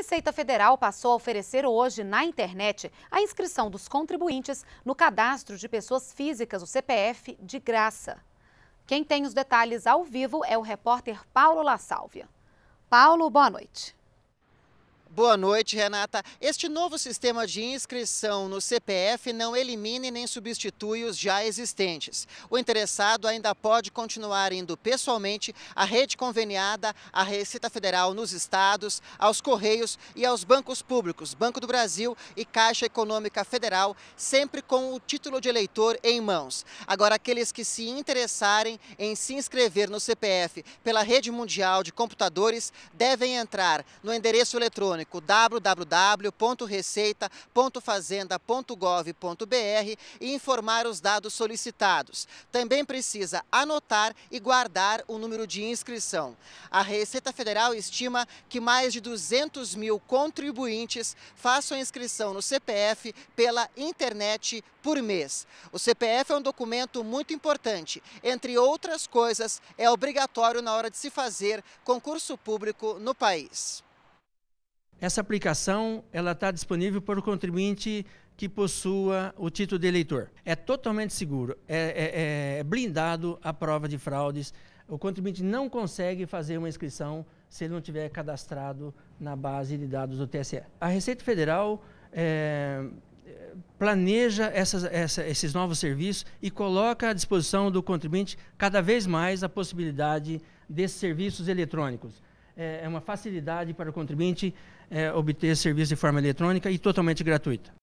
Receita Federal passou a oferecer hoje na internet a inscrição dos contribuintes no cadastro de pessoas físicas, o CPF, de graça. Quem tem os detalhes ao vivo é o repórter Paulo La Sálvia. Paulo, boa noite. Boa noite, Renata. Este novo sistema de inscrição no CPF não elimina nem substitui os já existentes. O interessado ainda pode continuar indo pessoalmente à rede conveniada, à Receita Federal nos estados, aos Correios e aos bancos públicos, Banco do Brasil e Caixa Econômica Federal, sempre com o título de eleitor em mãos. Agora, aqueles que se interessarem em se inscrever no CPF pela Rede Mundial de Computadores devem entrar no endereço eletrônico eletrônico www.receita.fazenda.gov.br e informar os dados solicitados. Também precisa anotar e guardar o número de inscrição. A Receita Federal estima que mais de 200 mil contribuintes façam inscrição no CPF pela internet por mês. O CPF é um documento muito importante. Entre outras coisas, é obrigatório na hora de se fazer concurso público no país. Essa aplicação ela está disponível para o contribuinte que possua o título de eleitor. É totalmente seguro, é, é, é, é blindado a prova de fraudes. O contribuinte não consegue fazer uma inscrição se ele não tiver cadastrado na base de dados do TSE. A Receita Federal é, planeja essas, essa, esses novos serviços e coloca à disposição do contribuinte cada vez mais a possibilidade desses serviços eletrônicos. É, é uma facilidade para o contribuinte é, obter serviço de forma eletrônica e totalmente gratuita.